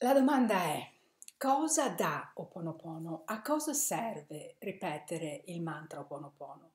La domanda è cosa dà Oponopono? A cosa serve ripetere il mantra Oponopono?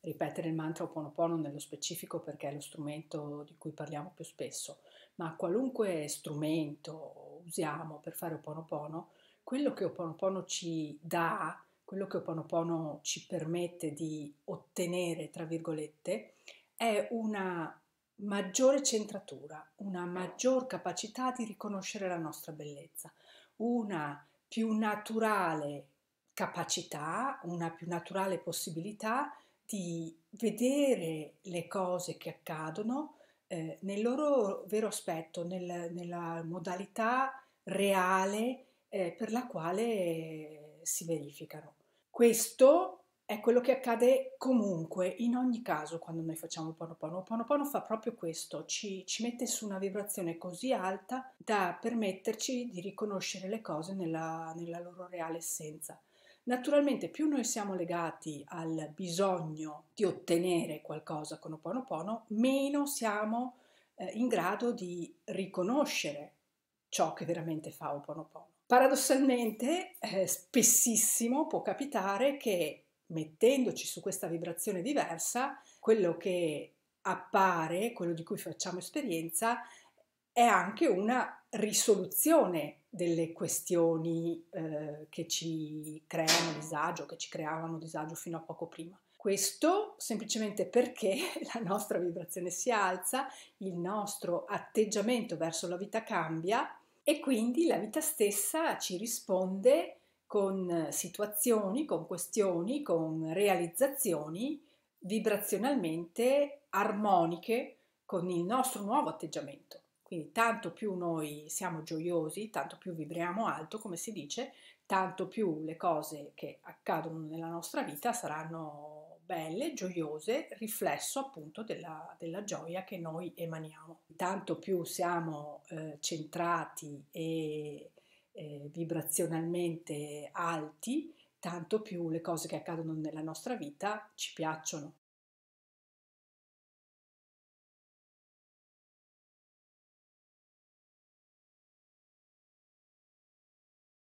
Ripetere il mantra Oponopono nello specifico perché è lo strumento di cui parliamo più spesso, ma qualunque strumento usiamo per fare Oponopono, quello che Oponopono ci dà, quello che Oponopono ci permette di ottenere, tra virgolette, è una maggiore centratura, una maggior capacità di riconoscere la nostra bellezza, una più naturale capacità, una più naturale possibilità di vedere le cose che accadono eh, nel loro vero aspetto, nel, nella modalità reale eh, per la quale si verificano. Questo è quello che accade comunque, in ogni caso, quando noi facciamo Ponopono. Ponopono fa proprio questo, ci, ci, mette su una vibrazione così alta da permetterci di riconoscere le cose nella, nella loro reale essenza. Naturalmente, più noi siamo legati al bisogno di ottenere qualcosa con Oponopono, meno siamo eh, in grado di riconoscere ciò che veramente fa Oponopono. Paradossalmente, eh, spessissimo può capitare che mettendoci su questa vibrazione diversa, quello che appare, quello di cui facciamo esperienza, è anche una risoluzione delle questioni eh, che ci creano disagio, che ci creavano disagio fino a poco prima. Questo semplicemente perché la nostra vibrazione si alza, il nostro atteggiamento verso la vita cambia e quindi la vita stessa ci risponde con situazioni, con questioni, con realizzazioni vibrazionalmente armoniche con il nostro nuovo atteggiamento. Quindi tanto più noi siamo gioiosi, tanto più vibriamo alto, come si dice, tanto più le cose che accadono nella nostra vita saranno belle, gioiose, riflesso appunto della, della gioia che noi emaniamo. Tanto più siamo eh, centrati e eh, vibrazionalmente alti, tanto più le cose che accadono nella nostra vita ci piacciono.